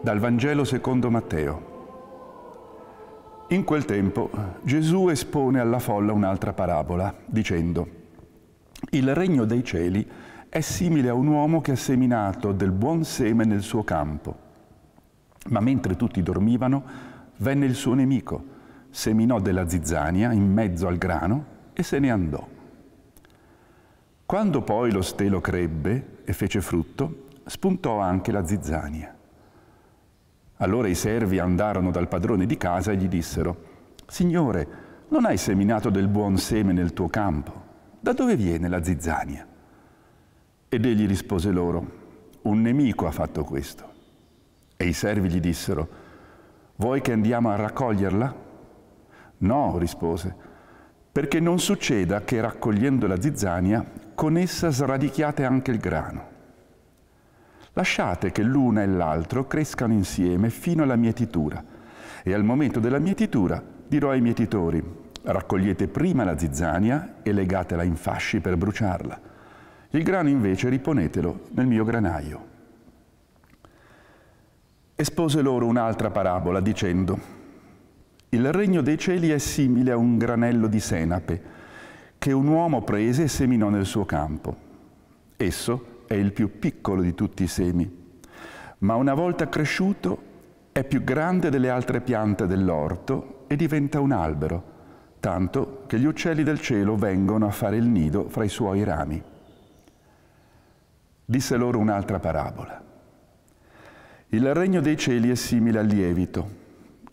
Dal Vangelo secondo Matteo. In quel tempo Gesù espone alla folla un'altra parabola, dicendo, Il regno dei cieli è simile a un uomo che ha seminato del buon seme nel suo campo, ma mentre tutti dormivano venne il suo nemico, seminò della zizzania in mezzo al grano e se ne andò. Quando poi lo stelo crebbe e fece frutto, spuntò anche la zizzania. Allora i servi andarono dal padrone di casa e gli dissero, Signore, non hai seminato del buon seme nel tuo campo? Da dove viene la zizzania? Ed egli rispose loro, un nemico ha fatto questo. E i servi gli dissero, vuoi che andiamo a raccoglierla? No, rispose, perché non succeda che raccogliendo la zizzania con essa sradichiate anche il grano. Lasciate che l'una e l'altro crescano insieme fino alla mietitura. E al momento della mietitura dirò ai mietitori, raccogliete prima la zizzania e legatela in fasci per bruciarla. Il grano invece riponetelo nel mio granaio. Espose loro un'altra parabola dicendo, il regno dei cieli è simile a un granello di senape che un uomo prese e seminò nel suo campo. Esso è il più piccolo di tutti i semi, ma una volta cresciuto è più grande delle altre piante dell'orto e diventa un albero, tanto che gli uccelli del cielo vengono a fare il nido fra i suoi rami. Disse loro un'altra parabola. Il regno dei cieli è simile al lievito,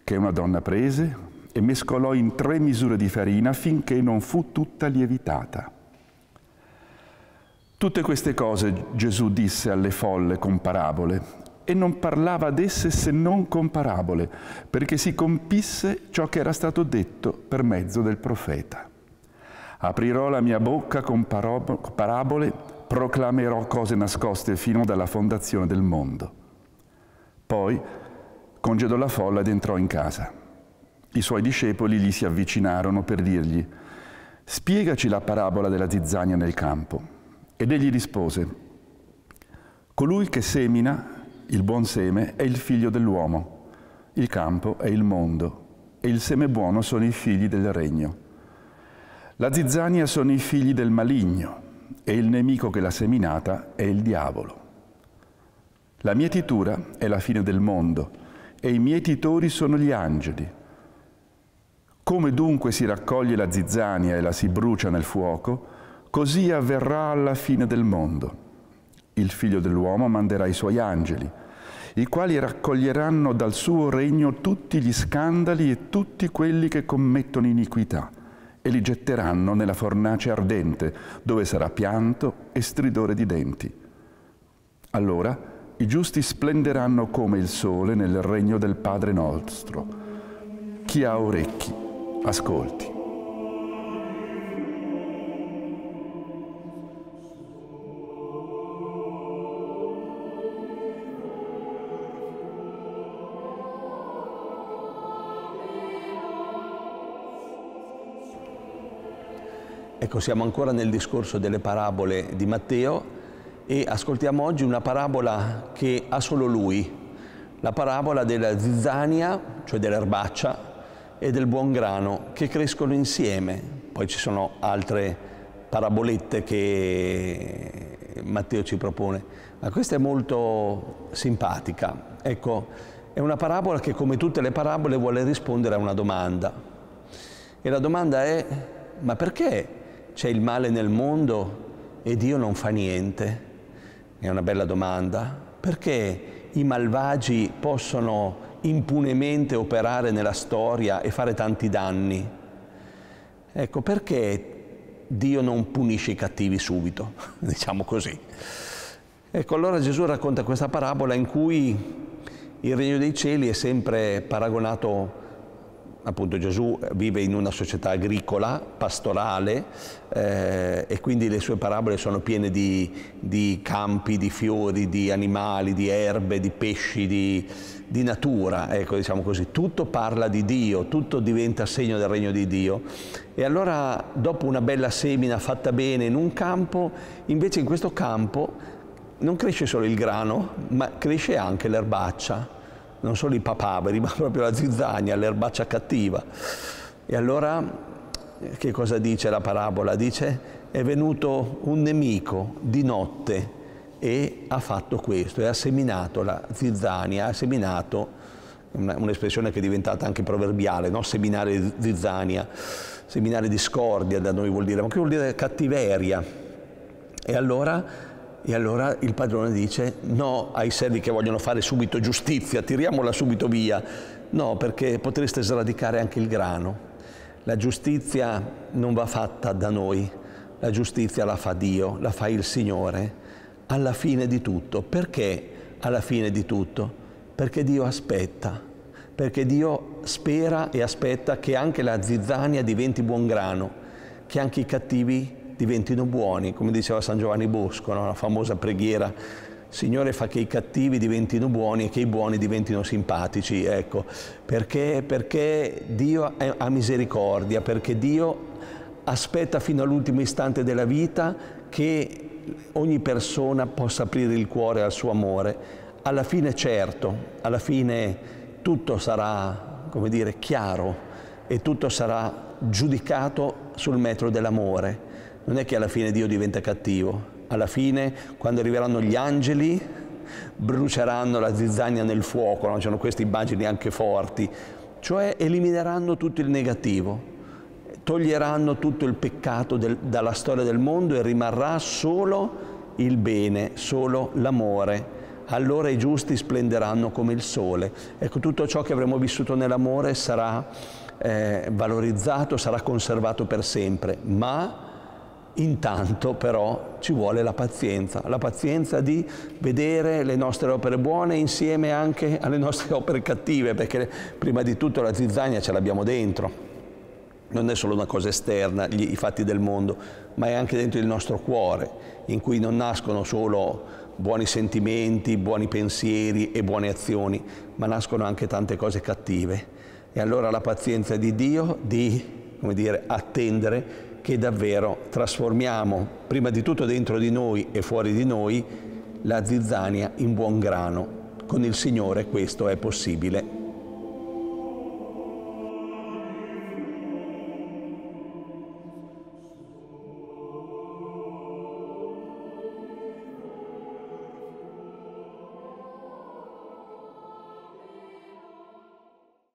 che una donna prese e mescolò in tre misure di farina finché non fu tutta lievitata. Tutte queste cose Gesù disse alle folle con parabole e non parlava ad esse se non con parabole, perché si compisse ciò che era stato detto per mezzo del profeta. Aprirò la mia bocca con parabole, proclamerò cose nascoste fino dalla fondazione del mondo. Poi congedò la folla ed entrò in casa. I suoi discepoli gli si avvicinarono per dirgli, spiegaci la parabola della zizzania nel campo. Ed egli rispose, colui che semina il buon seme è il figlio dell'uomo, il campo è il mondo e il seme buono sono i figli del regno. La zizzania sono i figli del maligno e il nemico che l'ha seminata è il diavolo. La mietitura è la fine del mondo e i mietitori sono gli angeli. Come dunque si raccoglie la zizzania e la si brucia nel fuoco, Così avverrà alla fine del mondo. Il figlio dell'uomo manderà i suoi angeli, i quali raccoglieranno dal suo regno tutti gli scandali e tutti quelli che commettono iniquità e li getteranno nella fornace ardente, dove sarà pianto e stridore di denti. Allora i giusti splenderanno come il sole nel regno del Padre nostro. Chi ha orecchi, ascolti. Ecco, siamo ancora nel discorso delle parabole di Matteo e ascoltiamo oggi una parabola che ha solo lui, la parabola della zizzania, cioè dell'erbaccia, e del buon grano che crescono insieme. Poi ci sono altre parabolette che Matteo ci propone, ma questa è molto simpatica. Ecco, è una parabola che come tutte le parabole vuole rispondere a una domanda. E la domanda è, ma perché c'è il male nel mondo e Dio non fa niente? È una bella domanda. Perché i malvagi possono impunemente operare nella storia e fare tanti danni? Ecco, perché Dio non punisce i cattivi subito, diciamo così. Ecco, allora Gesù racconta questa parabola in cui il regno dei cieli è sempre paragonato appunto Gesù vive in una società agricola, pastorale eh, e quindi le sue parabole sono piene di, di, campi, di fiori, di animali, di erbe, di pesci, di, di natura, ecco diciamo così. Tutto parla di Dio, tutto diventa segno del regno di Dio. E allora dopo una bella semina fatta bene in un campo, invece in questo campo non cresce solo il grano, ma cresce anche l'erbaccia non solo i papaveri, ma proprio la zizzania, l'erbaccia cattiva. E allora eh, che cosa dice la parabola? Dice è venuto un nemico di notte e ha fatto questo, e ha seminato la zizzania, ha seminato un'espressione che è diventata anche proverbiale, no? seminare zizzania, seminare discordia da noi vuol dire, ma che vuol dire cattiveria. E allora e allora il padrone dice no ai servi che vogliono fare subito giustizia, tiriamola subito via. No, perché potreste sradicare anche il grano. La giustizia non va fatta da noi, la giustizia la fa Dio, la fa il Signore alla fine di tutto. Perché alla fine di tutto? Perché Dio aspetta, perché Dio spera e aspetta che anche la zizzania diventi buon grano, che anche i cattivi diventino buoni, come diceva San Giovanni Bosco, no? la famosa preghiera Signore fa che i cattivi diventino buoni e che i buoni diventino simpatici, ecco, perché, perché Dio ha misericordia, perché Dio aspetta fino all'ultimo istante della vita che ogni persona possa aprire il cuore al suo amore. Alla fine certo, alla fine tutto sarà, come dire, chiaro e tutto sarà giudicato sul metro dell'amore non è che alla fine Dio diventa cattivo, alla fine quando arriveranno gli angeli bruceranno la zizzania nel fuoco, no? c'erano questi immagini anche forti, cioè elimineranno tutto il negativo, toglieranno tutto il peccato del, dalla storia del mondo e rimarrà solo il bene, solo l'amore. Allora i giusti splenderanno come il sole. Ecco, tutto ciò che avremo vissuto nell'amore sarà eh, valorizzato, sarà conservato per sempre, ma Intanto però ci vuole la pazienza, la pazienza di vedere le nostre opere buone insieme anche alle nostre opere cattive, perché prima di tutto la zizzania ce l'abbiamo dentro, non è solo una cosa esterna, gli, i fatti del mondo, ma è anche dentro il nostro cuore, in cui non nascono solo buoni sentimenti, buoni pensieri e buone azioni, ma nascono anche tante cose cattive. E allora la pazienza di Dio di, come dire, attendere che davvero trasformiamo prima di tutto dentro di noi e fuori di noi la zizzania in buon grano. Con il Signore questo è possibile.